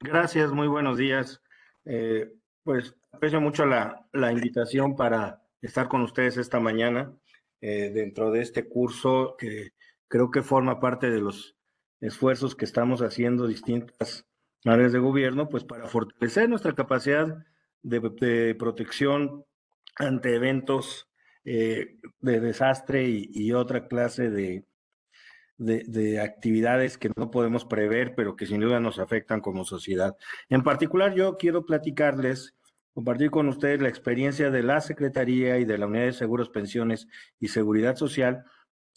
Gracias, muy buenos días. Eh, pues aprecio mucho la, invitación para estar con ustedes esta mañana eh, dentro de este curso que creo que forma parte de los esfuerzos que estamos haciendo distintas áreas de gobierno, pues para fortalecer nuestra capacidad de, de protección ante eventos eh, de desastre y, otra clase de, actividades que no podemos prever, pero que sin duda nos afectan como sociedad. En particular, yo quiero platicarles, compartir con ustedes la experiencia de la Secretaría y de la Unidad de Seguros, Pensiones y Seguridad Social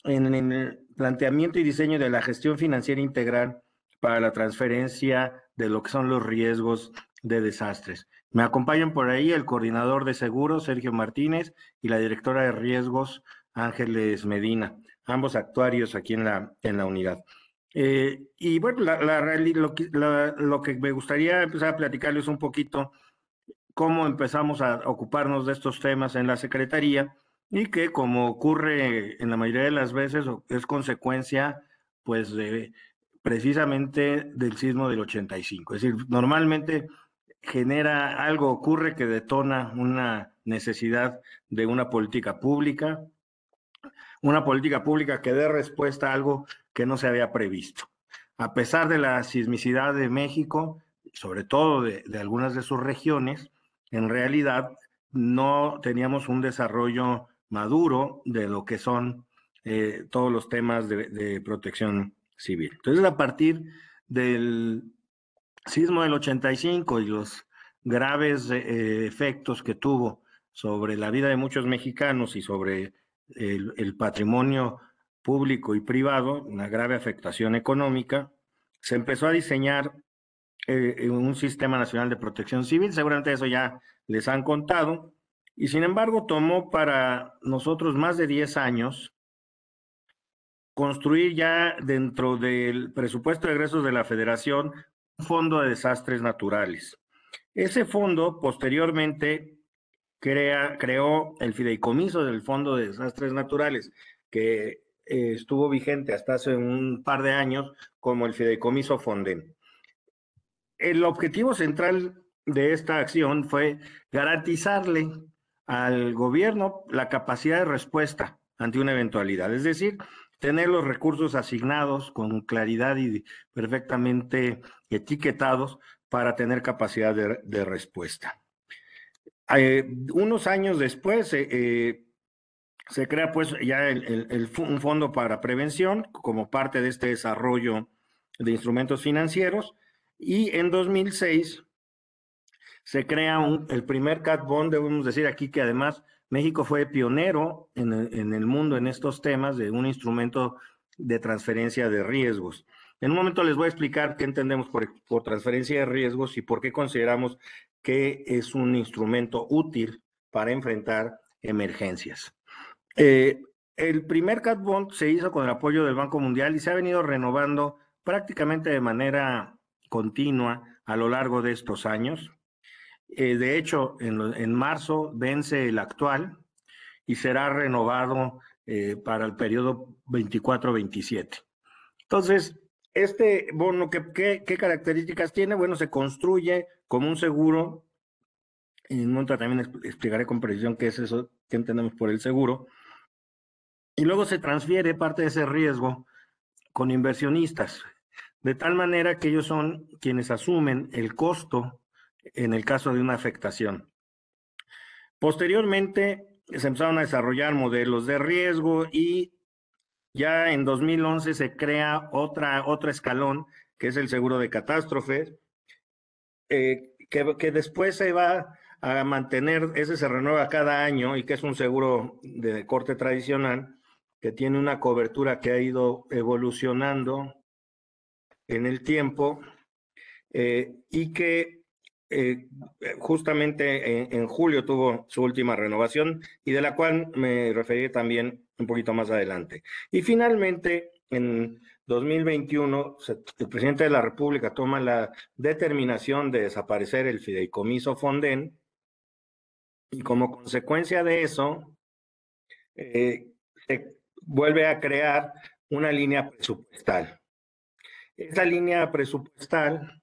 en el planteamiento y diseño de la gestión financiera integral para la transferencia de lo que son los riesgos de desastres. Me acompañan por ahí el coordinador de seguros, Sergio Martínez, y la directora de riesgos, Ángeles Medina, ambos actuarios aquí en la, en la unidad. Eh, y bueno, la, lo, que, me gustaría empezar a platicarles un poquito cómo empezamos a ocuparnos de estos temas en la Secretaría y que como ocurre en la mayoría de las veces es consecuencia pues de, precisamente del sismo del 85. Es decir, normalmente genera algo, ocurre que detona una necesidad de una política pública, una política pública que dé respuesta a algo que no se había previsto. A pesar de la sismicidad de México, sobre todo de, algunas de sus regiones, en realidad no teníamos un desarrollo maduro de lo que son eh, todos los temas de, de protección civil. Entonces, a partir del sismo del 85 y los graves eh, efectos que tuvo sobre la vida de muchos mexicanos y sobre el, patrimonio público y privado, una grave afectación económica, se empezó a diseñar eh, eh, un sistema nacional de protección civil, seguramente eso ya les han contado, y sin embargo tomó para nosotros más de 10 años construir ya dentro del presupuesto de egresos de la federación fondo de desastres naturales. Ese fondo posteriormente crea, creó el fideicomiso del Fondo de Desastres Naturales, que eh, estuvo vigente hasta hace un par de años como el fideicomiso Fonden. El objetivo central de esta acción fue garantizarle al gobierno la capacidad de respuesta ante una eventualidad, es decir, tener los recursos asignados con claridad y perfectamente etiquetados para tener capacidad de, respuesta. Eh, unos años después eh, eh, se crea pues ya un fondo para prevención como parte de este desarrollo de instrumentos financieros y en 2006 se crea el primer cat bond, debemos decir aquí que además México fue pionero en el, mundo en estos temas de un instrumento de transferencia de riesgos. En un momento les voy a explicar qué entendemos por, transferencia de riesgos y por qué consideramos que es un instrumento útil para enfrentar emergencias. Eh, el primer cat bond se hizo con el apoyo del Banco Mundial y se ha venido renovando prácticamente de manera continua a lo largo de estos años. Eh, de hecho, en, marzo vence el actual y será renovado eh, para el periodo 24-27. Entonces, este bono, ¿qué, ¿qué, características tiene? Bueno, se construye como un seguro. En un también explicaré con precisión qué es eso, qué entendemos por el seguro. Y luego se transfiere parte de ese riesgo con inversionistas, de tal manera que ellos son quienes asumen el costo en el caso de una afectación. Posteriormente se empezaron a desarrollar modelos de riesgo y ya en 2011 se crea otra, otro escalón, que es el seguro de catástrofes, eh, que, después se va a mantener, ese se renueva cada año y que es un seguro de corte tradicional, que tiene una cobertura que ha ido evolucionando en el tiempo eh, y que eh, justamente en, julio tuvo su última renovación y de la cual me referí también un poquito más adelante. Y finalmente, en 2021, el presidente de la República toma la determinación de desaparecer el fideicomiso Fonden y como consecuencia de eso, eh, se vuelve a crear una línea presupuestal. Esa línea presupuestal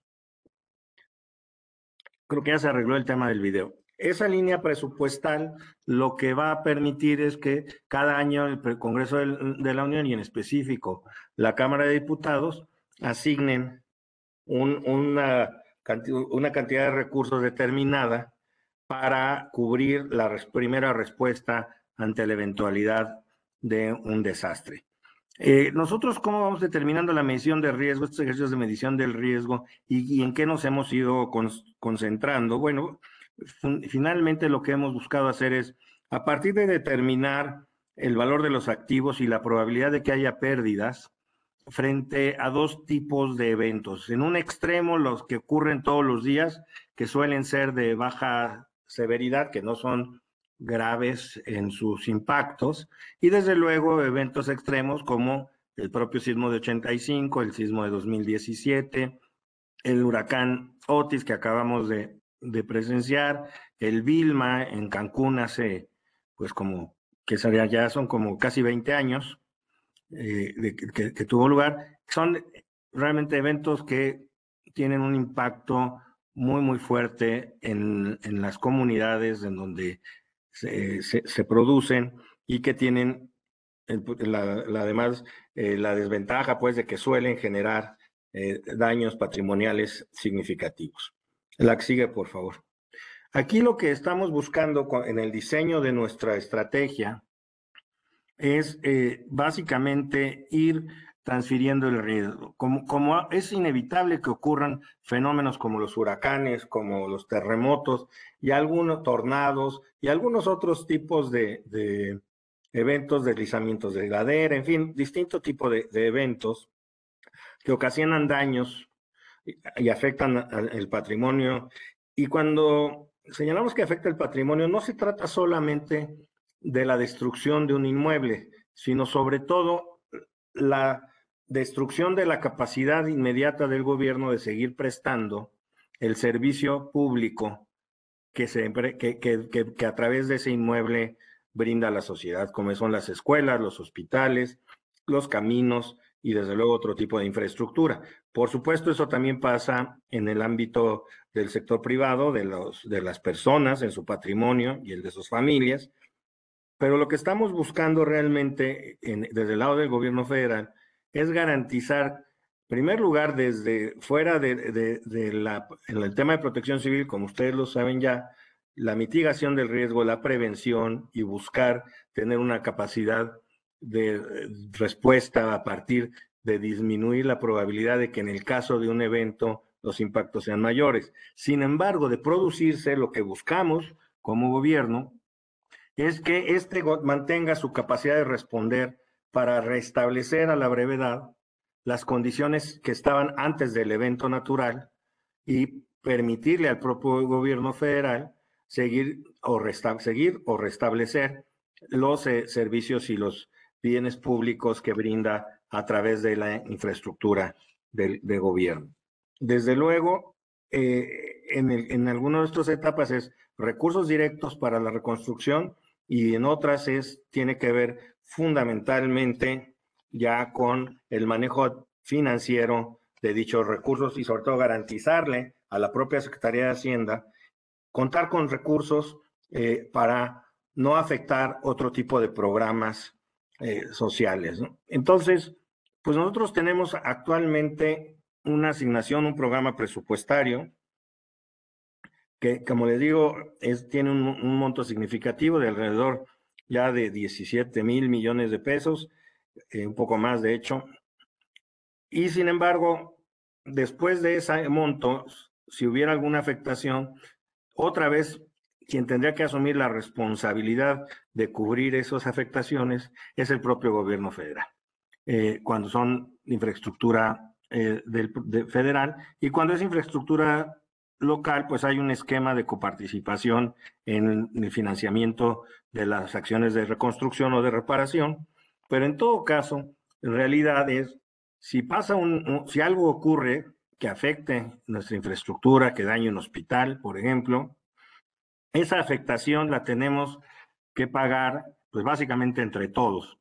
creo que ya se arregló el tema del video. Esa línea presupuestal lo que va a permitir es que cada año el Congreso de la Unión y en específico la Cámara de Diputados asignen una cantidad de recursos determinada para cubrir la primera respuesta ante la eventualidad de un desastre. Eh, nosotros, ¿cómo vamos determinando la medición de riesgo, estos ejercicios de medición del riesgo y, en qué nos hemos ido concentrando? Bueno, finalmente lo que hemos buscado hacer es, a partir de determinar el valor de los activos y la probabilidad de que haya pérdidas, frente a dos tipos de eventos. En un extremo, los que ocurren todos los días, que suelen ser de baja severidad, que no son graves en sus impactos y desde luego eventos extremos como el propio sismo de 85, el sismo de 2017, el huracán Otis que acabamos de, presenciar, el Vilma en Cancún hace pues como que ya son como casi 20 años eh, que, tuvo lugar, son realmente eventos que tienen un impacto muy, muy fuerte en, las comunidades en donde se, producen y que tienen la, además eh, la desventaja pues de que suelen generar eh, daños patrimoniales significativos. La que sigue, por favor. Aquí lo que estamos buscando en el diseño de nuestra estrategia es eh, básicamente ir transfiriendo el riesgo. Como, es inevitable que ocurran fenómenos como los huracanes, como los terremotos y algunos tornados y algunos otros tipos de, de eventos, deslizamientos de ladera, en fin, distinto tipo de, eventos que ocasionan daños y, afectan el patrimonio. Y cuando señalamos que afecta el patrimonio, no se trata solamente de la destrucción de un inmueble, sino sobre todo la destrucción de la capacidad inmediata del gobierno de seguir prestando el servicio público que, se, que, que, a través de ese inmueble brinda a la sociedad, como son las escuelas, los hospitales, los caminos y desde luego otro tipo de infraestructura. Por supuesto, eso también pasa en el ámbito del sector privado, de, los, de las personas, en su patrimonio y el de sus familias. Pero lo que estamos buscando realmente desde el lado del gobierno federal es garantizar, en primer lugar, desde fuera del de, tema de protección civil, como ustedes lo saben ya, la mitigación del riesgo, la prevención y buscar tener una capacidad de eh, respuesta a partir de disminuir la probabilidad de que en el caso de un evento los impactos sean mayores. Sin embargo, de producirse, lo que buscamos como gobierno es que este mantenga su capacidad de responder para restablecer a la brevedad las condiciones que estaban antes del evento natural y permitirle al propio gobierno federal seguir o, restablecer los eh, servicios y los bienes públicos que brinda a través de la infraestructura del, de gobierno. Desde luego, eh, en, alguna de estas etapas es recursos directos para la reconstrucción y en otras es, tiene que ver fundamentalmente ya con el manejo financiero de dichos recursos y sobre todo garantizarle a la propia Secretaría de Hacienda contar con recursos eh, para no afectar otro tipo de programas eh, sociales. Entonces, pues nosotros tenemos actualmente una asignación, un programa presupuestario que como le digo, tiene un, monto significativo de alrededor ya de 17 mil millones de pesos, eh, un poco más de hecho. Y sin embargo, después de ese monto, si hubiera alguna afectación, otra vez quien tendría que asumir la responsabilidad de cubrir esas afectaciones es el propio gobierno federal, eh, cuando son infraestructura eh, del, federal y cuando es infraestructura local, pues hay un esquema de coparticipación en el financiamiento de las acciones de reconstrucción o de reparación, pero en todo caso, en realidad es, si pasa un, si algo ocurre que afecte nuestra infraestructura, que dañe un hospital, por ejemplo, esa afectación la tenemos que pagar, pues básicamente entre todos.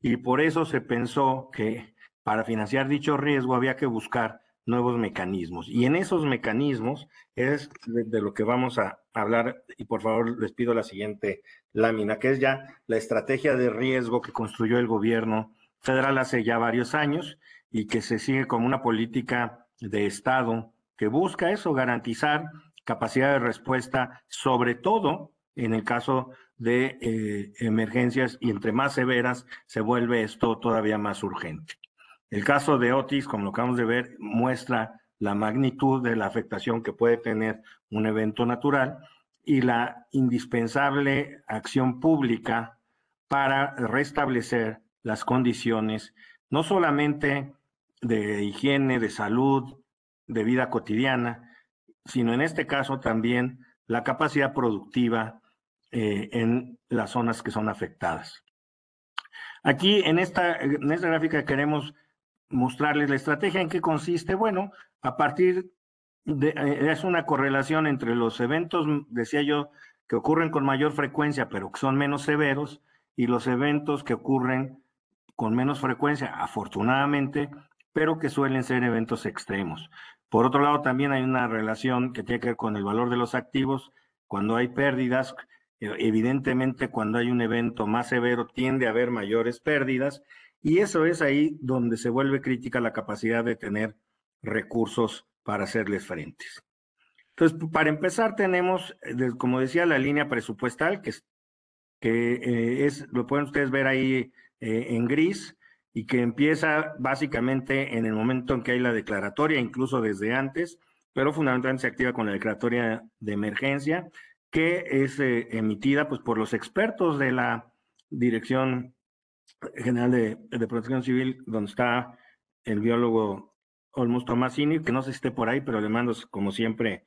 Y por eso se pensó que para financiar dicho riesgo había que buscar nuevos mecanismos. Y en esos mecanismos es de, lo que vamos a hablar, y por favor les pido la siguiente lámina, que es ya la estrategia de riesgo que construyó el gobierno federal hace ya varios años y que se sigue como una política de Estado que busca eso, garantizar capacidad de respuesta, sobre todo en el caso de eh, emergencias y entre más severas se vuelve esto todavía más urgente. El caso de Otis, como lo acabamos de ver, muestra la magnitud de la afectación que puede tener un evento natural y la indispensable acción pública para restablecer las condiciones, no solamente de higiene, de salud, de vida cotidiana, sino en este caso también la capacidad productiva eh, en las zonas que son afectadas. Aquí en esta, en esta gráfica queremos mostrarles la estrategia en qué consiste. Bueno, a partir de, eh, es una correlación entre los eventos, decía yo, que ocurren con mayor frecuencia, pero que son menos severos, y los eventos que ocurren con menos frecuencia, afortunadamente, pero que suelen ser eventos extremos. Por otro lado, también hay una relación que tiene que ver con el valor de los activos. Cuando hay pérdidas, eh, evidentemente cuando hay un evento más severo tiende a haber mayores pérdidas y eso es ahí donde se vuelve crítica la capacidad de tener recursos para hacerles frente Entonces, para empezar, tenemos, eh, como decía, la línea presupuestal, que es, eh, es lo pueden ustedes ver ahí eh, en gris, y que empieza básicamente en el momento en que hay la declaratoria, incluso desde antes, pero fundamentalmente se activa con la declaratoria de emergencia, que es emitida pues, por los expertos de la Dirección General de, Protección Civil, donde está el biólogo Olmos Tomasini, que no sé si esté por ahí, pero le mando, como siempre,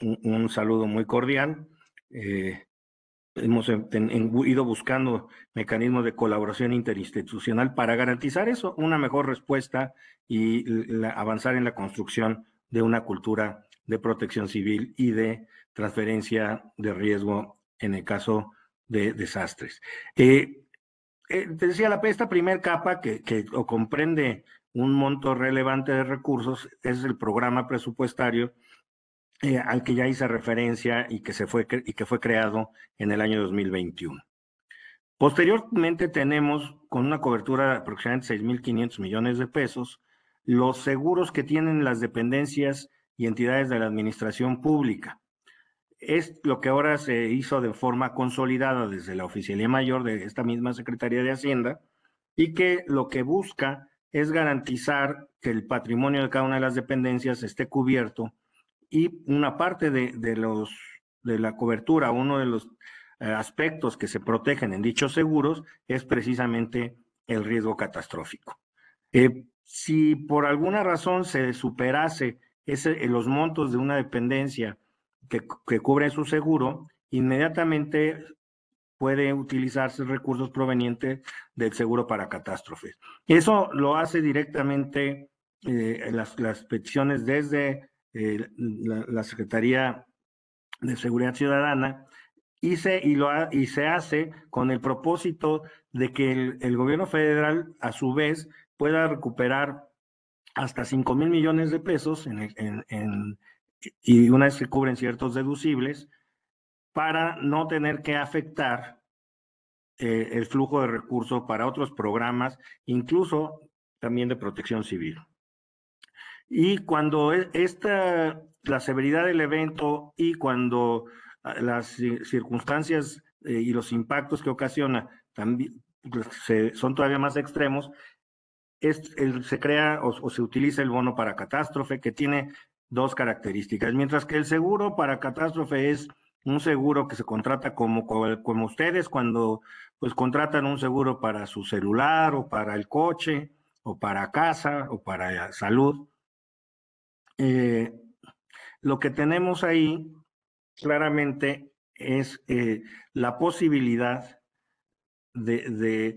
un, saludo muy cordial. Eh, hemos eh, ido buscando mecanismos de colaboración interinstitucional para garantizar eso, una mejor respuesta y avanzar en la construcción de una cultura de protección civil y de transferencia de riesgo en el caso de desastres. Eh, eh, decía, la, esta primera capa que, comprende un monto relevante de recursos es el programa presupuestario eh, al que ya hice referencia y que, se fue, y que fue creado en el año 2021. Posteriormente tenemos, con una cobertura de aproximadamente 6.500 millones de pesos, los seguros que tienen las dependencias y entidades de la administración pública es lo que ahora se hizo de forma consolidada desde la Oficialía Mayor de esta misma Secretaría de Hacienda y que lo que busca es garantizar que el patrimonio de cada una de las dependencias esté cubierto y una parte de, los, de la cobertura, uno de los eh, aspectos que se protegen en dichos seguros es precisamente el riesgo catastrófico. Eh, si por alguna razón se superase ese, los montos de una dependencia que, cubre su seguro, inmediatamente puede utilizarse recursos provenientes del seguro para catástrofes. Eso lo hace directamente eh, las, las, peticiones desde eh, la, Secretaría de Seguridad Ciudadana y se, y lo y se hace con el propósito de que el, gobierno federal, a su vez, pueda recuperar hasta 5 mil millones de pesos en, en, en, y una vez que cubren ciertos deducibles, para no tener que afectar eh, el flujo de recursos para otros programas, incluso también de protección civil. Y cuando e, esta, la severidad del evento y cuando ah, las circunstancias eh, y los impactos que ocasiona también pues, son todavía más extremos, se crea o, se utiliza el bono para catástrofe que tiene dos características, mientras que el seguro para catástrofe es un seguro que se contrata como, como ustedes cuando pues contratan un seguro para su celular o para el coche o para casa o para salud. Eh, lo que tenemos ahí claramente es eh, la posibilidad de,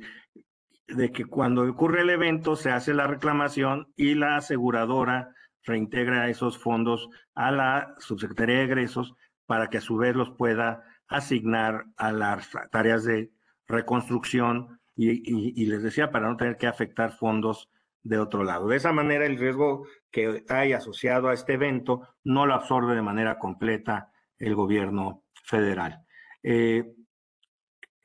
de, que cuando ocurre el evento se hace la reclamación y la aseguradora reintegra esos fondos a la Subsecretaría de Egresos para que a su vez los pueda asignar a las tareas de reconstrucción y, les decía, para no tener que afectar fondos de otro lado. De esa manera, el riesgo que hay asociado a este evento no lo absorbe de manera completa el gobierno federal. Eh,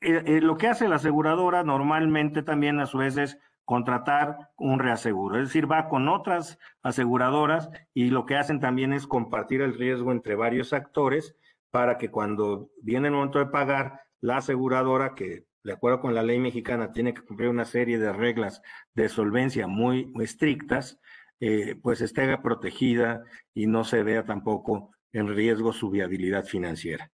eh, eh, lo que hace la aseguradora normalmente también a su vez es contratar un reaseguro. Es decir, va con otras aseguradoras y lo que hacen también es compartir el riesgo entre varios actores para que cuando viene el momento de pagar, la aseguradora, que de acuerdo con la ley mexicana tiene que cumplir una serie de reglas de solvencia muy, estrictas, eh, pues esté protegida y no se vea tampoco en riesgo su viabilidad financiera.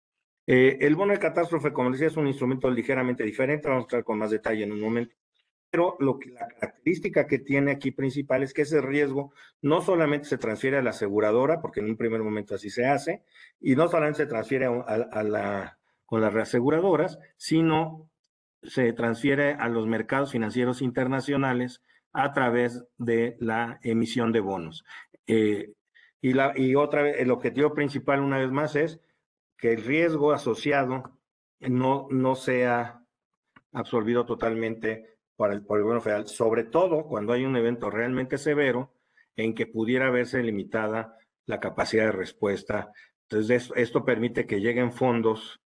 Eh, el bono de catástrofe, como decía, es un instrumento ligeramente diferente, vamos a estar con más detalle en un momento pero lo que, la característica que tiene aquí principal es que ese riesgo no solamente se transfiere a la aseguradora, porque en un primer momento así se hace, y no solamente se transfiere a, la, con las reaseguradoras, sino se transfiere a los mercados financieros internacionales a través de la emisión de bonos. Eh, y, la, y otra vez, el objetivo principal, una vez más, es que el riesgo asociado no, no sea absorbido totalmente el, por el gobierno federal, sobre todo cuando hay un evento realmente severo en que pudiera verse limitada la capacidad de respuesta. Entonces, esto permite que lleguen fondos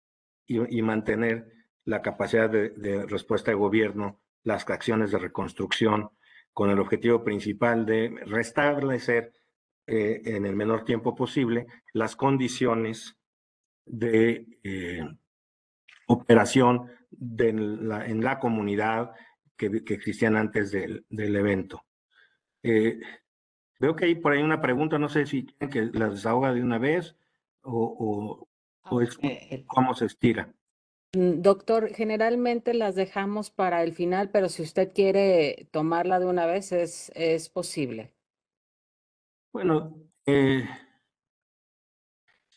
y, mantener la capacidad de, respuesta de gobierno, las acciones de reconstrucción, con el objetivo principal de restablecer eh, en el menor tiempo posible las condiciones de eh, operación de la, en la comunidad, que, existían antes del, del evento. Eh, veo que hay por ahí una pregunta, no sé si que la desahoga de una vez o, o, cómo se estira. Mm, doctor, generalmente las dejamos para el final, pero si usted quiere tomarla de una vez, es, es posible. Bueno, eh,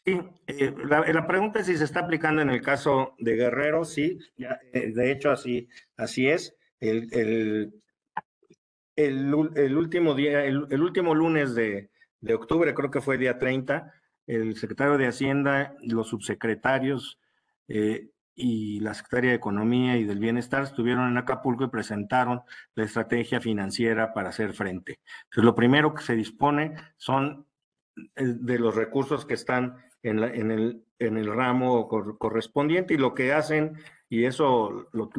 sí, eh, la, la, pregunta es si se está aplicando en el caso de Guerrero, sí, de hecho así, así es el, el, último día, el, último lunes de, octubre, creo que fue día 30, el secretario de Hacienda, los subsecretarios eh, y la secretaria de Economía y del Bienestar estuvieron en Acapulco y presentaron la estrategia financiera para hacer frente. Entonces, lo primero que se dispone son eh, de los recursos que están en, la, en, el, en el ramo correspondiente y lo que hacen, y eso lo,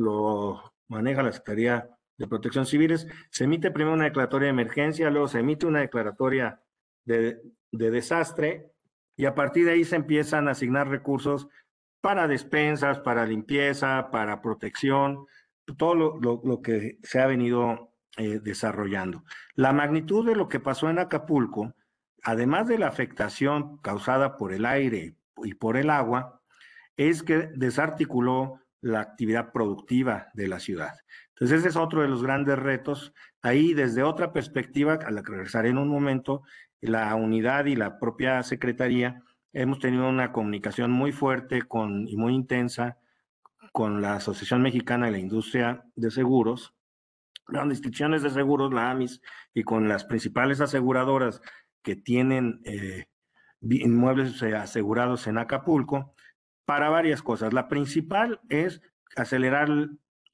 maneja la Secretaría de Protección Civiles. Se emite primero una declaratoria de emergencia, luego se emite una declaratoria de, desastre y a partir de ahí se empiezan a asignar recursos para despensas, para limpieza, para protección, todo lo, que se ha venido eh, desarrollando. La magnitud de lo que pasó en Acapulco, además de la afectación causada por el aire y por el agua, es que desarticuló la actividad productiva de la ciudad. Entonces, ese es otro de los grandes retos. Ahí, desde otra perspectiva, al la que regresaré en un momento, la unidad y la propia secretaría hemos tenido una comunicación muy fuerte con, y muy intensa con la Asociación Mexicana de la Industria de Seguros, las instituciones de seguros, la AMIS, y con las principales aseguradoras que tienen eh, inmuebles eh, asegurados en Acapulco, para varias cosas. La principal es acelerar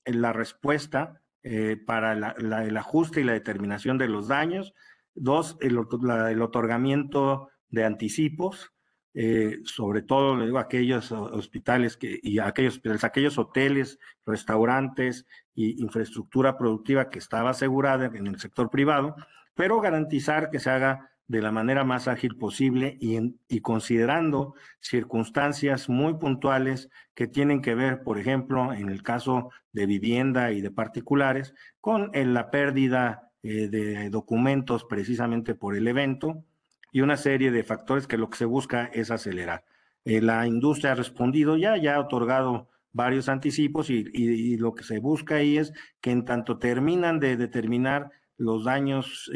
eh, la respuesta eh, para el ajuste y la determinación de los daños. Dos, el, otorgamiento de anticipos, eh, sobre todo digo, aquellos hospitales que, y aquellos, aquellos hoteles, restaurantes y infraestructura productiva que estaba asegurada en el sector privado, pero garantizar que se haga de la manera más ágil posible y, considerando circunstancias muy puntuales que tienen que ver, por ejemplo, en el caso de vivienda y de particulares, con eh, la pérdida eh, de documentos precisamente por el evento y una serie de factores que lo que se busca es acelerar. Eh, la industria ha respondido ya, ya ha otorgado varios anticipos y, lo que se busca ahí es que en tanto terminan de determinar los daños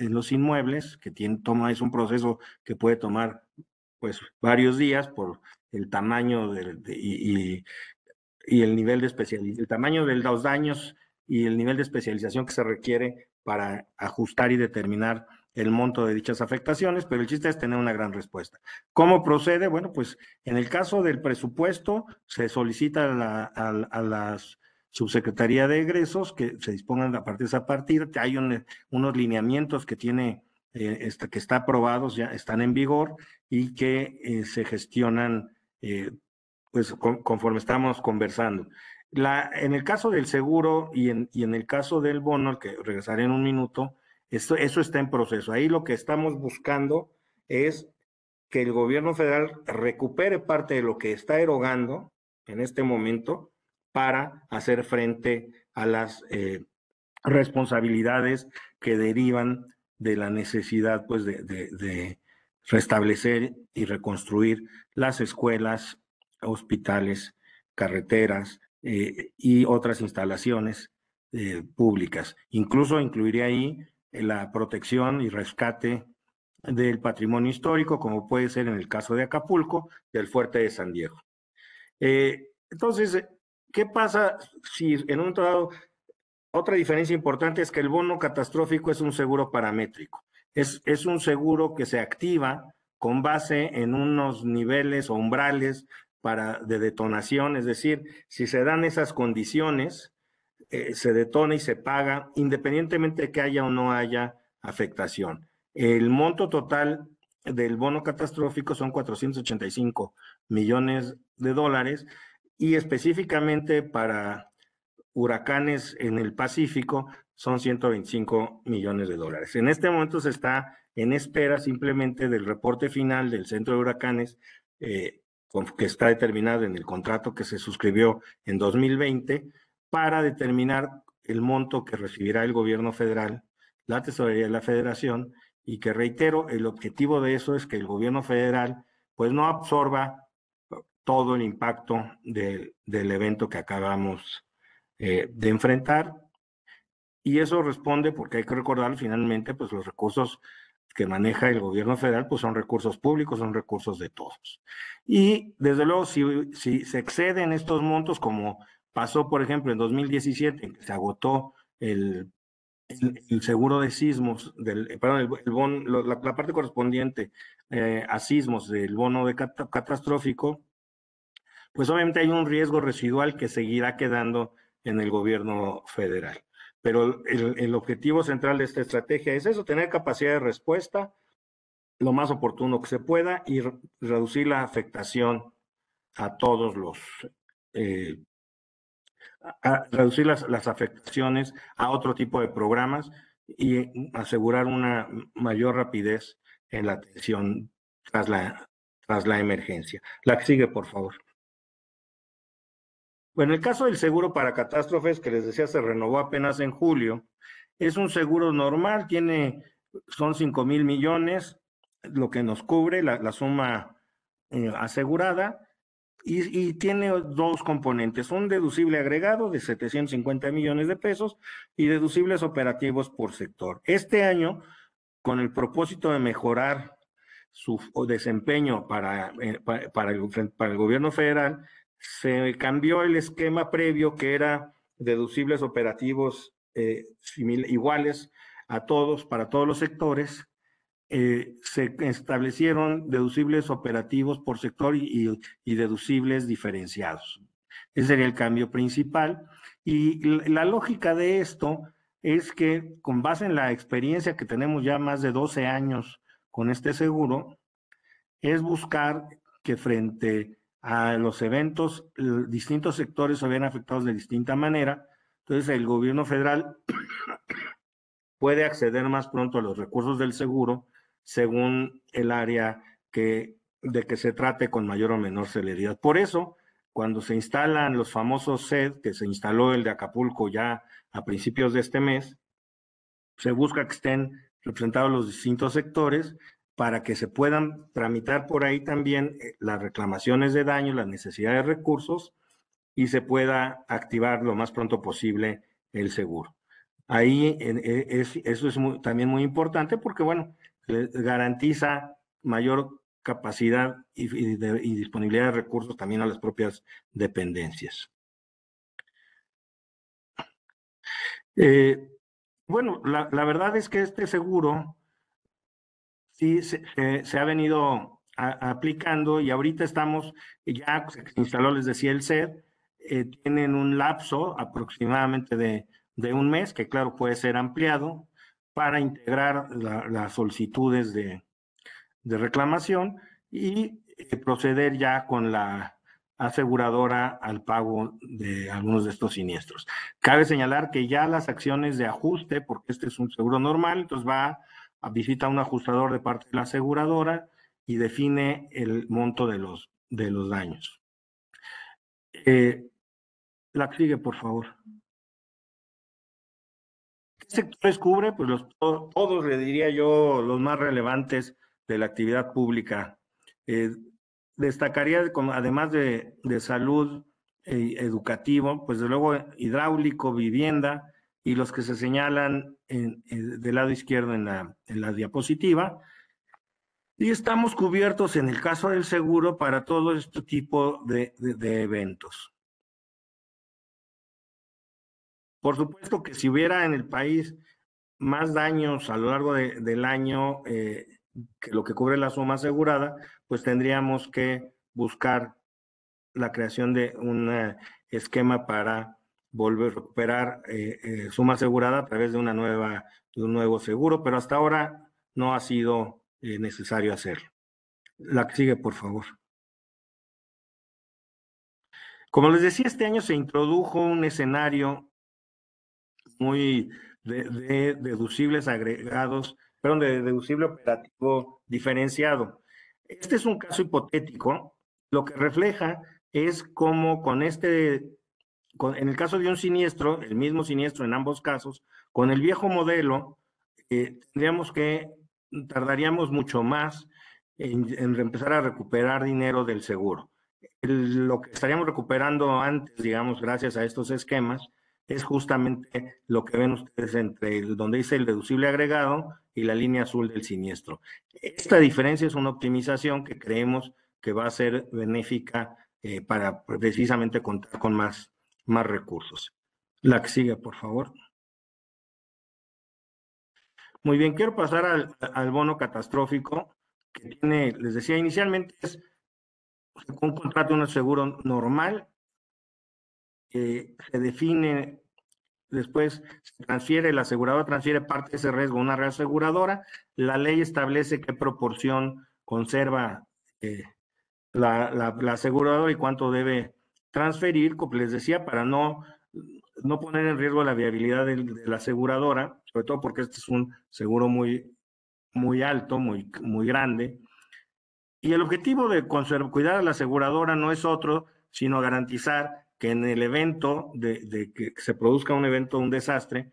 en los inmuebles, que tiene, toma, es un proceso que puede tomar pues varios días por el tamaño de, y, el nivel de especial el tamaño de los daños y el nivel de especialización que se requiere para ajustar y determinar el monto de dichas afectaciones, pero el chiste es tener una gran respuesta. ¿Cómo procede? Bueno, pues en el caso del presupuesto se solicita a las subsecretaría de egresos que se dispongan a partir de esa partir. Hay unos lineamientos que tiene, eh, este, que está aprobados, ya están en vigor y que eh, se gestionan eh, pues conforme estamos conversando. La, en el caso del seguro y en, y en el caso del bono, que regresaré en un minuto, esto, eso está en proceso. Ahí lo que estamos buscando es que el gobierno federal recupere parte de lo que está erogando en este momento para hacer frente a las eh, responsabilidades que derivan de la necesidad pues, de, restablecer y reconstruir las escuelas, hospitales, carreteras eh, y otras instalaciones eh, públicas. Incluso incluiría ahí la protección y rescate del patrimonio histórico, como puede ser en el caso de Acapulco, del fuerte de San Diego. entonces, ¿Qué pasa si en un lado, otra diferencia importante es que el bono catastrófico es un seguro paramétrico? Es, es un seguro que se activa con base en unos niveles o umbrales para, de detonación, es decir, si se dan esas condiciones, eh, se detona y se paga independientemente de que haya o no haya afectación. El monto total del bono catastrófico son 485 millones de dólares y específicamente para huracanes en el Pacífico son 125 millones de dólares. En este momento se está en espera simplemente del reporte final del Centro de Huracanes eh, que está determinado en el contrato que se suscribió en 2020 para determinar el monto que recibirá el gobierno federal, la tesorería de la federación y que reitero, el objetivo de eso es que el gobierno federal pues no absorba todo el impacto del evento que acabamos eh, de enfrentar. Y eso responde, porque hay que recordar finalmente, pues los recursos que maneja el gobierno federal, pues son recursos públicos, son recursos de todos. Y desde luego, si, se exceden estos montos, como pasó, por ejemplo, en 2017, que se agotó el, el, seguro de sismos, del, perdón, la, parte correspondiente eh, a sismos del bono de catastrófico, pues obviamente hay un riesgo residual que seguirá quedando en el gobierno federal. Pero el, objetivo central de esta estrategia es eso, tener capacidad de respuesta lo más oportuno que se pueda y reducir la afectación a todos los eh, reducir las, las, afectaciones a otro tipo de programas y asegurar una mayor rapidez en la atención tras la, tras la emergencia. La que sigue, por favor. Bueno, el caso del seguro para catástrofes que les decía se renovó apenas en julio, es un seguro normal, tiene, son 5 mil millones, lo que nos cubre la, suma eh, asegurada, y, tiene dos componentes, un deducible agregado de 750 millones de pesos y deducibles operativos por sector. Este año, con el propósito de mejorar su desempeño para, eh, para el gobierno federal, se cambió el esquema previo que era deducibles operativos eh, iguales a todos, para todos los sectores. Eh, se establecieron deducibles operativos por sector y, deducibles diferenciados. Ese sería el cambio principal. Y la lógica de esto es que con base en la experiencia que tenemos ya más de 12 años con este seguro, es buscar que frente a los eventos, distintos sectores se ven afectados de distinta manera. Entonces, el gobierno federal puede acceder más pronto a los recursos del seguro según el área que, de que se trate con mayor o menor celeridad. Por eso, cuando se instalan los famosos SED, que se instaló el de Acapulco ya a principios de este mes, se busca que estén representados los distintos sectores para que se puedan tramitar por ahí también eh, las reclamaciones de daño, las necesidades de recursos y se pueda activar lo más pronto posible el seguro. Ahí eh, eso es también muy importante porque, bueno, garantiza mayor capacidad y, disponibilidad de recursos también a las propias dependencias. Eh, bueno, la, verdad es que este seguro sí se, ha venido aplicando y ahorita estamos, ya se instaló, les decía el CED, eh, tienen un lapso aproximadamente de, un mes, que claro puede ser ampliado, para integrar las solicitudes de, reclamación y eh, proceder ya con la aseguradora al pago de algunos de estos siniestros. Cabe señalar que ya las acciones de ajuste, porque este es un seguro normal, entonces va visita un ajustador de parte de la aseguradora y define el monto de los, de los daños. Eh, la sigue, por favor. ¿Qué sectores cubre? Pues los, todos, le diría yo, los más relevantes de la actividad pública. Eh, destacaría, además de, salud eh, educativo, pues de luego hidráulico, vivienda, y los que se señalan eh, del lado izquierdo en la, diapositiva. Y estamos cubiertos en el caso del seguro para todo este tipo de, eventos. Por supuesto que si hubiera en el país más daños a lo largo del año eh, que lo que cubre la suma asegurada, pues tendríamos que buscar la creación de un eh, esquema para volver a recuperar eh, eh, suma asegurada a través de una nueva de un nuevo seguro, pero hasta ahora no ha sido eh, necesario hacerlo. La que sigue, por favor. Como les decía, este año se introdujo un escenario muy de, de deducibles agregados, perdón, de deducible operativo diferenciado. Este es un caso hipotético, lo que refleja es cómo con este en el caso de un siniestro, el mismo siniestro en ambos casos, con el viejo modelo, eh, tendríamos que, tardaríamos mucho más en, empezar a recuperar dinero del seguro. lo que estaríamos recuperando antes, digamos, gracias a estos esquemas, es justamente lo que ven ustedes entre donde dice el deducible agregado y la línea azul del siniestro. Esta diferencia es una optimización que creemos que va a ser benéfica eh, para precisamente contar con más más recursos. La que sigue, por favor. Muy bien, quiero pasar al, bono catastrófico que tiene, les decía inicialmente, es un contrato de un seguro normal. que eh, se define, después se transfiere, el asegurador transfiere parte de ese riesgo a una reaseguradora. La ley establece qué proporción conserva eh, la, la aseguradora y cuánto debe transferir, como les decía, para no, no poner en riesgo la viabilidad de, la aseguradora, sobre todo porque este es un seguro muy, muy alto, muy, muy grande. Y el objetivo de cuidar a la aseguradora no es otro, sino garantizar que en el evento de, que se produzca un evento, un desastre,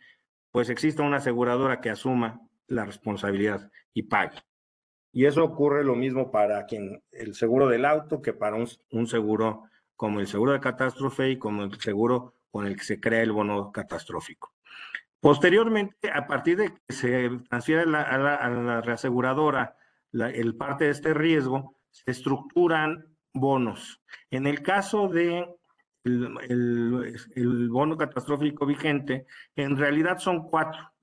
pues exista una aseguradora que asuma la responsabilidad y pague. Y eso ocurre lo mismo para quien el seguro del auto que para un, un seguro como el seguro de catástrofe y como el seguro con el que se crea el bono catastrófico. Posteriormente, a partir de que se transfiere a, la, reaseguradora el parte de este riesgo, se estructuran bonos. En el caso de el, bono catastrófico vigente, en realidad son cuatro.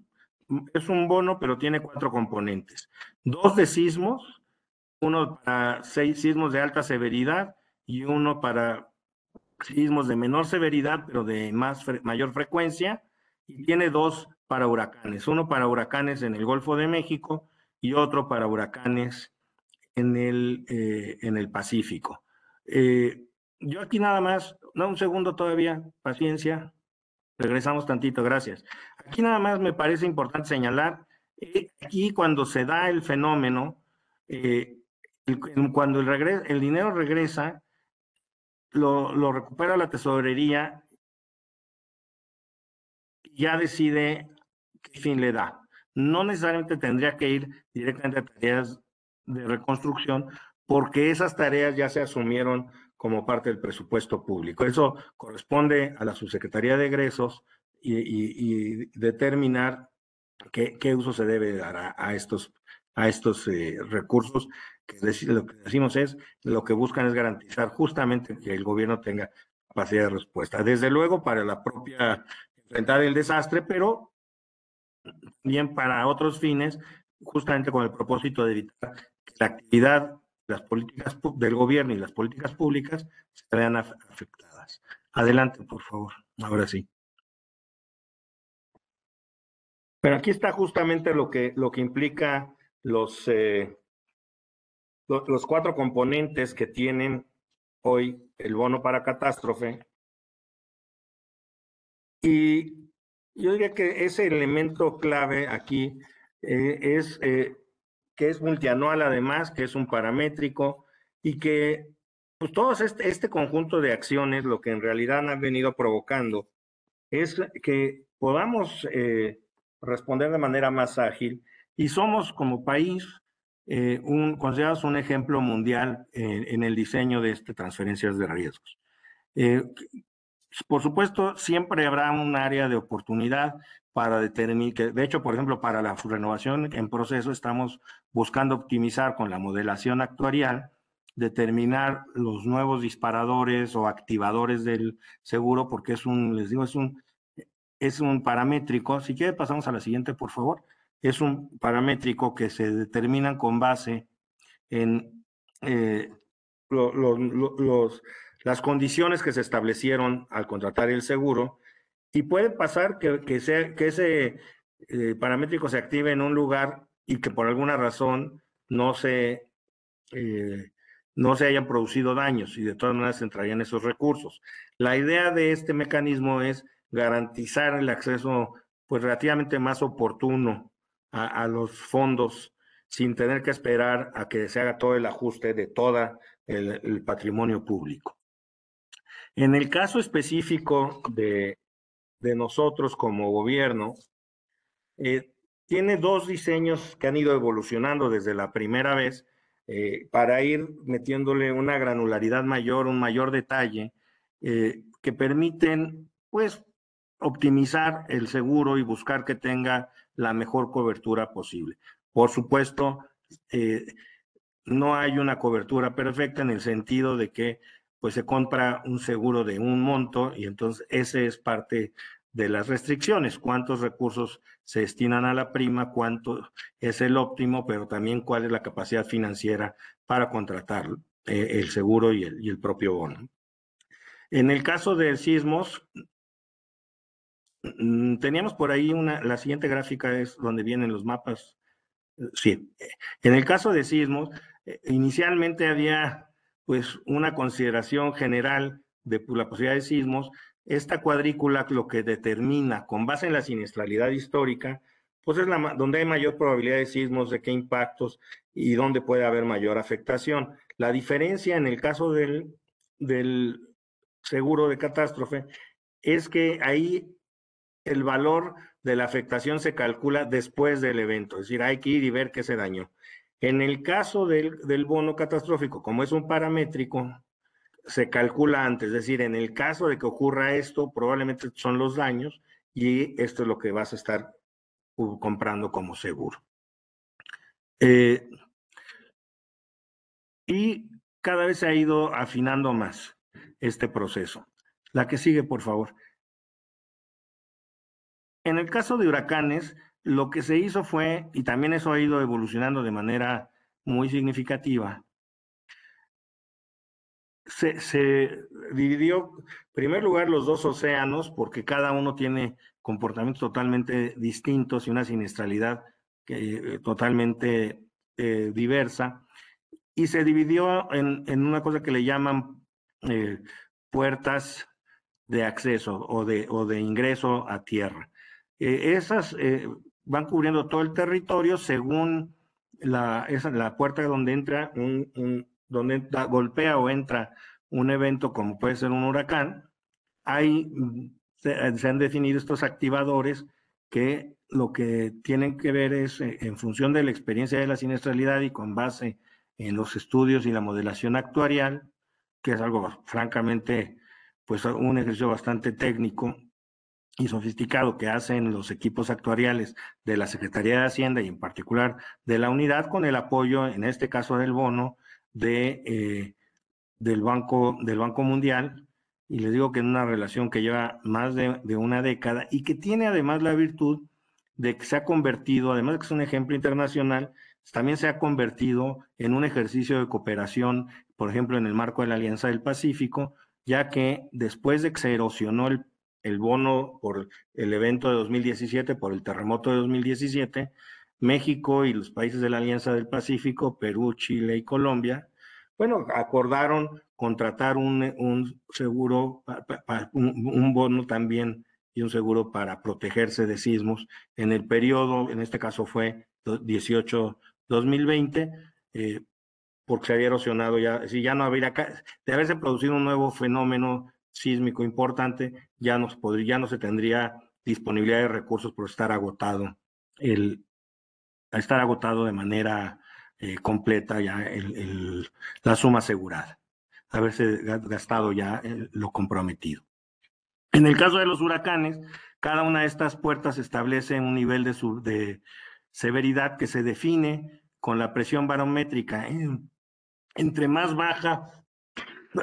Es un bono, pero tiene cuatro componentes. Dos de sismos, uno para seis sismos de alta severidad, y uno para sismos de menor severidad, pero de más mayor frecuencia, y tiene dos para huracanes, uno para huracanes en el Golfo de México y otro para huracanes en el, eh, en el Pacífico. Eh, yo aquí nada más, no un segundo todavía, paciencia, regresamos tantito, gracias. Aquí nada más me parece importante señalar, eh, aquí cuando se da el fenómeno, cuando el, el dinero regresa, lo, recupera la tesorería ya decide qué fin le da. No necesariamente tendría que ir directamente a tareas de reconstrucción porque esas tareas ya se asumieron como parte del presupuesto público. Eso corresponde a la Subsecretaría de Egresos y, determinar qué, uso se debe dar a, estos, a estos eh, recursos lo que decimos es, lo que buscan es garantizar justamente que el gobierno tenga capacidad de respuesta. Desde luego para la propia enfrentar el desastre, pero también para otros fines, justamente con el propósito de evitar que la actividad, las políticas del gobierno y las políticas públicas se vean afectadas. Adelante, por favor. Ahora sí. Pero aquí está justamente lo que, lo que implica los, eh, los cuatro componentes que tienen hoy el bono para catástrofe. Y yo diría que ese elemento clave aquí eh, es eh, que es multianual además, que es un paramétrico y que pues todo este, este, conjunto de acciones lo que en realidad han venido provocando es que podamos eh, responder de manera más ágil y somos como país eh, un, considerados un ejemplo mundial en el diseño de este, transferencias de riesgos. Eh, por supuesto, siempre habrá un área de oportunidad para determinar, de hecho, por ejemplo, para la renovación en proceso estamos buscando optimizar con la modelación actuarial, determinar los nuevos disparadores o activadores del seguro, porque es un, les digo, es un, es un paramétrico. Si quiere, pasamos a la siguiente, por favor es un paramétrico que se determina con base en eh, las condiciones que se establecieron al contratar el seguro y puede pasar que, ese eh, paramétrico se active en un lugar y que por alguna razón no se, eh, no se hayan producido daños y de todas maneras entrarían esos recursos. La idea de este mecanismo es garantizar el acceso pues relativamente más oportuno a, los fondos sin tener que esperar a que se haga todo el ajuste de todo el, patrimonio público. En el caso específico de, nosotros como gobierno, eh, tiene dos diseños que han ido evolucionando desde la primera vez eh, para ir metiéndole una granularidad mayor, un mayor detalle, eh, que permiten pues optimizar el seguro y buscar que tenga la mejor cobertura posible. Por supuesto, eh, no hay una cobertura perfecta en el sentido de que pues se compra un seguro de un monto y entonces ese es parte de las restricciones, cuántos recursos se destinan a la prima, cuánto es el óptimo, pero también cuál es la capacidad financiera para contratar eh, el seguro y el, y el propio bono. En el caso de sismos, Mm, teníamos por ahí una, la siguiente gráfica es donde vienen los mapas. Eh, sí, eh, en el caso de sismos, eh, inicialmente había pues una consideración general de pues, la posibilidad de sismos. Esta cuadrícula lo que determina con base en la siniestralidad histórica, pues es la, donde hay mayor probabilidad de sismos, de qué impactos y dónde puede haber mayor afectación. La diferencia en el caso del, del seguro de catástrofe es que ahí el valor de la afectación se calcula después del evento, es decir, hay que ir y ver qué se dañó. En el caso del, bono catastrófico, como es un paramétrico, se calcula antes, es decir, en el caso de que ocurra esto, probablemente son los daños y esto es lo que vas a estar uh, comprando como seguro. Eh, y cada vez se ha ido afinando más este proceso. La que sigue, por favor. En el caso de huracanes, lo que se hizo fue, y también eso ha ido evolucionando de manera muy significativa, se, dividió, en primer lugar, los dos océanos, porque cada uno tiene comportamientos totalmente distintos y una siniestralidad que, eh, totalmente eh, diversa, y se dividió en, una cosa que le llaman eh, puertas de acceso o de, o de ingreso a tierra. Eh, esas eh, van cubriendo todo el territorio según la, la puerta donde entra un, donde golpea o entra un evento como puede ser un huracán. Hay, mm, eh, se, han definido estos activadores que lo que tienen que ver es, en función de la experiencia de la siniestralidad y con base en los estudios y la modelación actuarial, que es algo francamente, pues un ejercicio bastante técnico, y sofisticado que hacen los equipos actuariales de la Secretaría de Hacienda y en particular de la unidad con el apoyo, en este caso del bono, de, eh, del, banco, del Banco Mundial. Y les digo que es una relación que lleva más de, de una década y que tiene además la virtud de que se ha convertido, además de que es un ejemplo internacional, también se ha convertido en un ejercicio de cooperación, por ejemplo, en el marco de la Alianza del Pacífico, ya que después de que se erosionó el el bono por el evento de 2017, por el terremoto de 2017, México y los países de la Alianza del Pacífico, Perú, Chile y Colombia, bueno, acordaron contratar un, seguro, un, bono también y un seguro para protegerse de sismos en el periodo, en este caso fue 18-2020, eh, porque se había erosionado ya, si ya no habría, de haberse producido un nuevo fenómeno sísmico importante, ya, nos podría, ya no se tendría disponibilidad de recursos por estar agotado, el, estar agotado de manera eh, completa ya el, la suma asegurada, haberse gastado ya eh, lo comprometido. En el caso de los huracanes, cada una de estas puertas establece un nivel de, severidad que se define con la presión barométrica. Entre más baja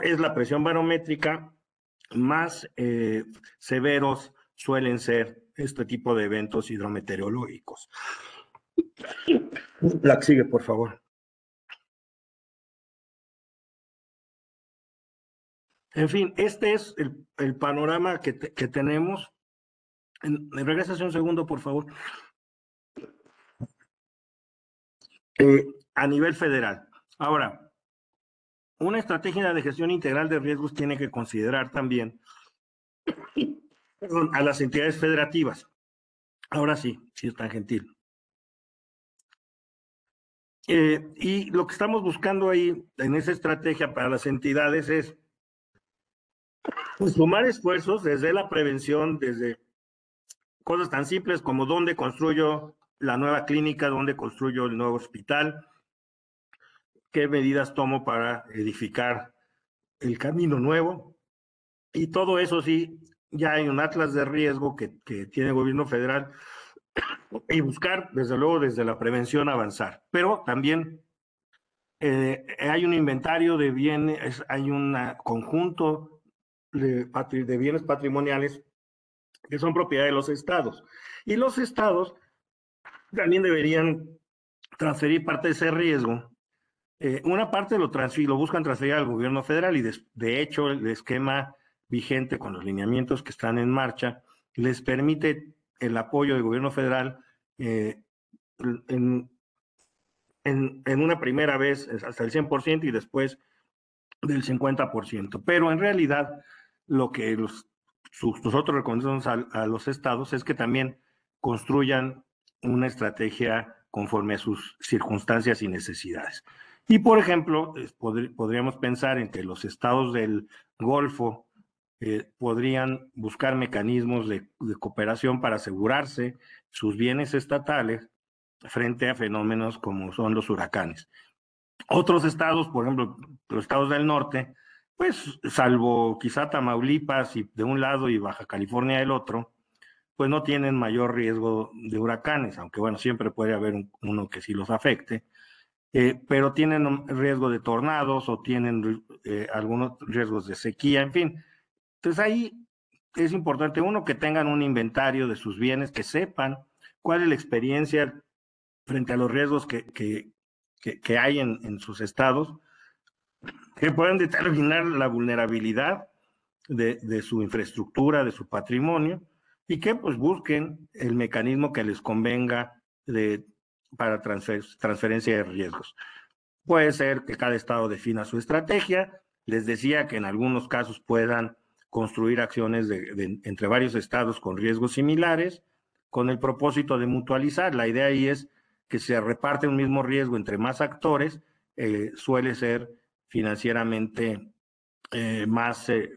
es la presión barométrica, más eh, severos suelen ser este tipo de eventos hidrometeorológicos. La sigue, por favor. En fin, este es el, panorama que, que tenemos. Me regresa un segundo, por favor. Eh, a nivel federal. Ahora, una estrategia de gestión integral de riesgos tiene que considerar también a las entidades federativas. Ahora sí, si sí es tan gentil. Eh, y lo que estamos buscando ahí en esa estrategia para las entidades es pues, sumar esfuerzos desde la prevención, desde cosas tan simples como dónde construyo la nueva clínica, dónde construyo el nuevo hospital, qué medidas tomo para edificar el camino nuevo. Y todo eso sí, ya hay un atlas de riesgo que, tiene el gobierno federal y buscar, desde luego, desde la prevención avanzar. Pero también eh, hay un inventario de bienes, hay un conjunto de bienes patrimoniales que son propiedad de los estados. Y los estados también deberían transferir parte de ese riesgo eh, una parte lo, buscan transferir al gobierno federal y de, hecho el esquema vigente con los lineamientos que están en marcha les permite el apoyo del gobierno federal eh, en, en, una primera vez hasta el 100% y después del 50%. Pero en realidad lo que nosotros recomendamos a, los estados es que también construyan una estrategia conforme a sus circunstancias y necesidades. Y por ejemplo, podríamos pensar en que los estados del Golfo eh, podrían buscar mecanismos de, cooperación para asegurarse sus bienes estatales frente a fenómenos como son los huracanes. Otros estados, por ejemplo, los estados del norte, pues salvo quizá Tamaulipas y de un lado y Baja California del otro, pues no tienen mayor riesgo de huracanes, aunque bueno, siempre puede haber uno que sí los afecte eh, pero tienen riesgo de tornados o tienen eh, algunos riesgos de sequía, en fin. Entonces ahí es importante, uno, que tengan un inventario de sus bienes, que sepan cuál es la experiencia frente a los riesgos que, hay en, sus estados, que puedan determinar la vulnerabilidad de, de su infraestructura, de su patrimonio, y que pues busquen el mecanismo que les convenga de para transferencia de riesgos. Puede ser que cada estado defina su estrategia. Les decía que en algunos casos puedan construir acciones entre varios estados con riesgos similares, con el propósito de mutualizar. La idea ahí es que se reparte un mismo riesgo entre más actores, eh, suele ser financieramente eh, más, eh,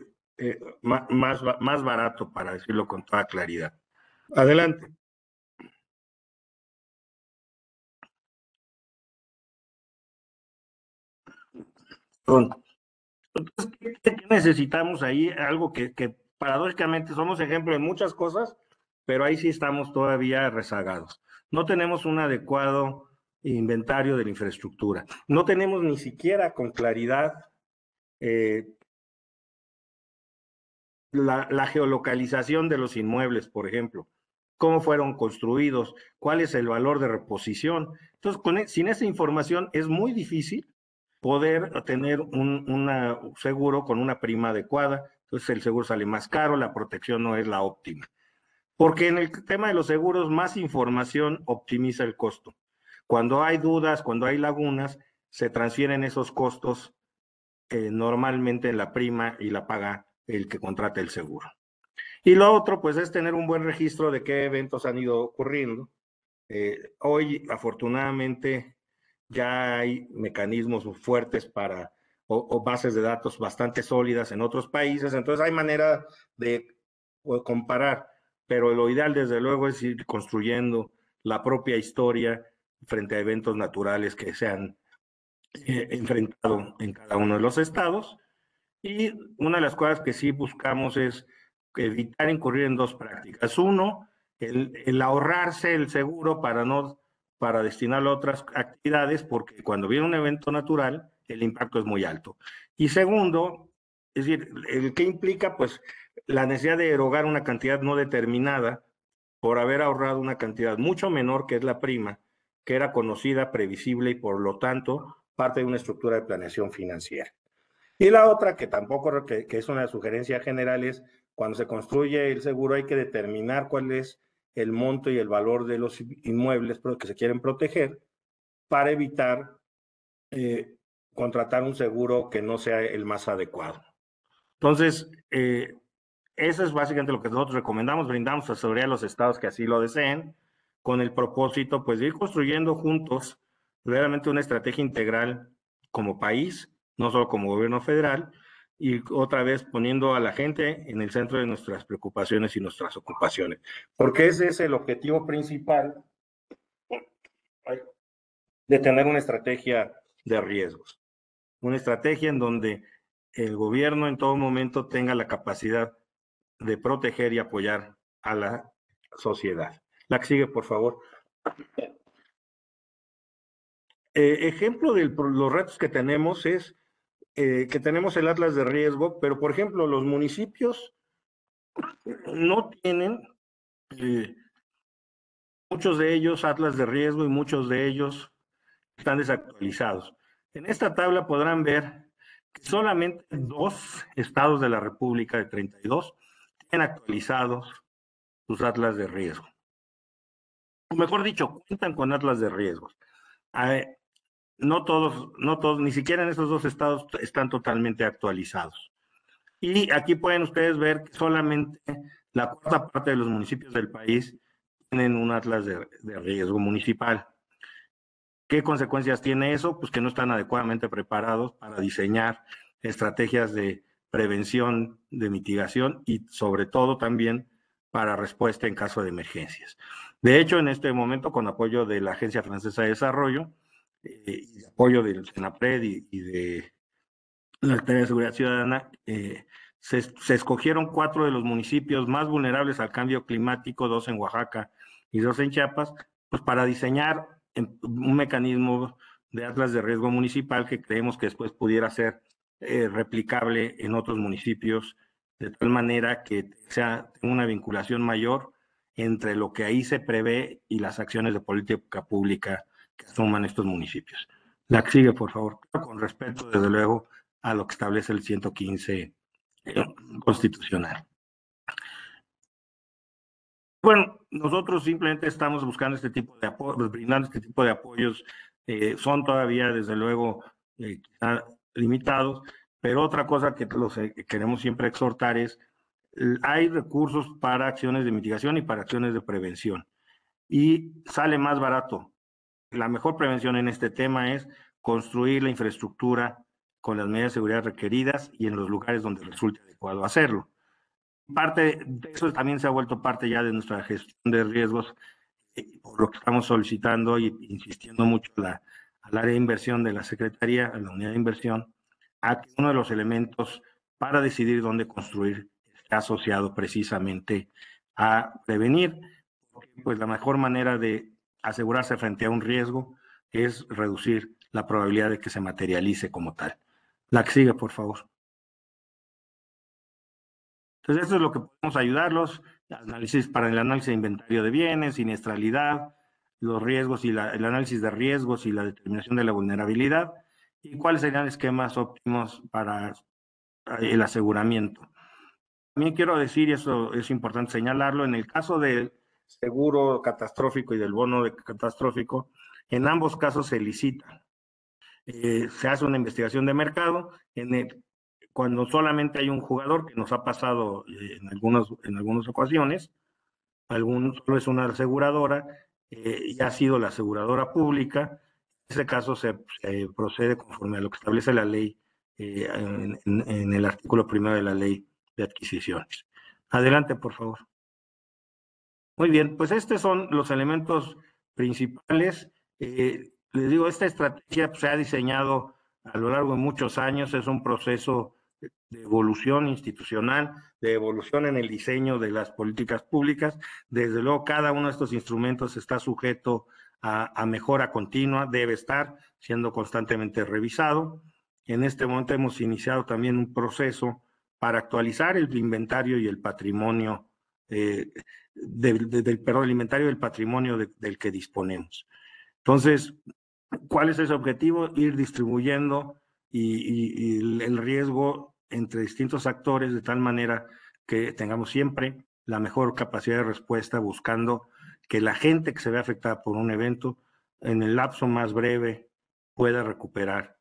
más barato, para decirlo con toda claridad. Adelante. Entonces, ¿qué necesitamos ahí? Algo que, que paradójicamente somos ejemplo de muchas cosas, pero ahí sí estamos todavía rezagados. No tenemos un adecuado inventario de la infraestructura. No tenemos ni siquiera con claridad eh, la, geolocalización de los inmuebles, por ejemplo, cómo fueron construidos, cuál es el valor de reposición. Entonces, e, sin esa información es muy difícil poder tener un seguro con una prima adecuada. Entonces el seguro sale más caro, la protección no es la óptima. Porque en el tema de los seguros, más información optimiza el costo. Cuando hay dudas, cuando hay lagunas, se transfieren esos costos eh, normalmente en la prima y la paga el que contrate el seguro. Y lo otro, pues, es tener un buen registro de qué eventos han ido ocurriendo. Eh, hoy, afortunadamente, ya hay mecanismos fuertes para, o, bases de datos bastante sólidas en otros países, entonces hay manera de comparar, pero lo ideal desde luego es ir construyendo la propia historia frente a eventos naturales que se han eh, enfrentado en cada uno de los estados. Y una de las cosas que sí buscamos es evitar incurrir en dos prácticas. Uno, el ahorrarse el seguro para no para destinarlo a otras actividades, porque cuando viene un evento natural, el impacto es muy alto. Y segundo, es decir, el que implica, pues, la necesidad de erogar una cantidad no determinada por haber ahorrado una cantidad mucho menor que es la prima, que era conocida, previsible y por lo tanto parte de una estructura de planeación financiera. Y la otra, que tampoco que, que es una sugerencia general, es cuando se construye el seguro hay que determinar cuál es el monto y el valor de los inmuebles que se quieren proteger para evitar eh, contratar un seguro que no sea el más adecuado. Entonces, eh, eso es básicamente lo que nosotros recomendamos, brindamos asesoría a los estados que así lo deseen, con el propósito pues, de ir construyendo juntos realmente una estrategia integral como país, no solo como gobierno federal, y otra vez poniendo a la gente en el centro de nuestras preocupaciones y nuestras ocupaciones, porque ese es el objetivo principal de tener una estrategia de riesgos, una estrategia en donde el gobierno en todo momento tenga la capacidad de proteger y apoyar a la sociedad. La sigue, por favor. Eh, ejemplo de los retos que tenemos es eh, que tenemos el atlas de riesgo, pero por ejemplo, los municipios no tienen, eh, muchos de ellos, atlas de riesgo y muchos de ellos están desactualizados. En esta tabla podrán ver que solamente dos estados de la República de 32 tienen actualizados sus atlas de riesgo. mejor dicho, cuentan con atlas de riesgos no todos, no todos, ni siquiera en esos dos estados están totalmente actualizados. Y aquí pueden ustedes ver que solamente la cuarta parte de los municipios del país tienen un atlas de riesgo municipal. ¿Qué consecuencias tiene eso? Pues que no están adecuadamente preparados para diseñar estrategias de prevención, de mitigación y sobre todo también para respuesta en caso de emergencias. De hecho, en este momento, con apoyo de la Agencia Francesa de Desarrollo, eh, y de apoyo del Senapred y, de la Secretaría de Seguridad Ciudadana, eh, se, escogieron cuatro de los municipios más vulnerables al cambio climático, dos en Oaxaca y dos en Chiapas, pues para diseñar un mecanismo de atlas de riesgo municipal que creemos que después pudiera ser eh, replicable en otros municipios, de tal manera que sea una vinculación mayor entre lo que ahí se prevé y las acciones de política pública toman estos municipios. La que sigue, por favor, con respeto, desde luego, a lo que establece el 115 eh, constitucional. Bueno, nosotros simplemente estamos buscando este tipo de apoyos, brindando este tipo de apoyos. Eh, son todavía, desde luego, eh, limitados, pero otra cosa que queremos siempre exhortar es, hay recursos para acciones de mitigación y para acciones de prevención. Y sale más barato la mejor prevención en este tema es construir la infraestructura con las medidas de seguridad requeridas y en los lugares donde resulte adecuado hacerlo. Parte de eso también se ha vuelto parte ya de nuestra gestión de riesgos, eh, por lo que estamos solicitando y insistiendo mucho la, al área de inversión de la Secretaría, a la unidad de inversión, a que uno de los elementos para decidir dónde construir está asociado precisamente a prevenir, pues la mejor manera de asegurarse frente a un riesgo es reducir la probabilidad de que se materialice como tal. La que sigue, por favor. Entonces, esto es lo que podemos ayudarlos, análisis para el análisis de inventario de bienes, siniestralidad, los riesgos y el análisis de riesgos y la determinación de la vulnerabilidad, y cuáles serían esquemas óptimos para eh, el aseguramiento. También quiero decir, y eso es importante señalarlo, en el caso de seguro catastrófico y del bono de catastrófico, en ambos casos se licita. Eh, se hace una investigación de mercado en el, cuando solamente hay un jugador que nos ha pasado eh, en, algunas, en algunas ocasiones, algún, solo es una aseguradora eh, y ha sido la aseguradora pública, en ese caso se, procede conforme a lo que establece la ley en el artículo primero de la ley de adquisiciones. Adelante, por favor. Muy bien, pues estos son los elementos principales. Eh, les digo, esta estrategia pues, se ha diseñado a lo largo de muchos años, es un proceso de evolución institucional, de evolución en el diseño de las políticas públicas. Desde luego, cada uno de estos instrumentos está sujeto a, a mejora continua, debe estar siendo constantemente revisado. En este momento hemos iniciado también un proceso para actualizar el inventario y el patrimonio eh, del, perdón, alimentario del patrimonio del que disponemos. Entonces, ¿cuál es ese objetivo? Ir distribuyendo y el riesgo entre distintos actores de tal manera que tengamos siempre la mejor capacidad de respuesta buscando que la gente que se ve afectada por un evento en el lapso más breve pueda recuperar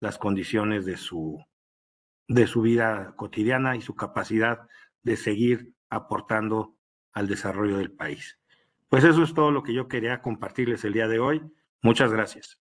las condiciones de su, de su vida cotidiana y su capacidad de seguir aportando al desarrollo del país. Pues eso es todo lo que yo quería compartirles el día de hoy. Muchas gracias.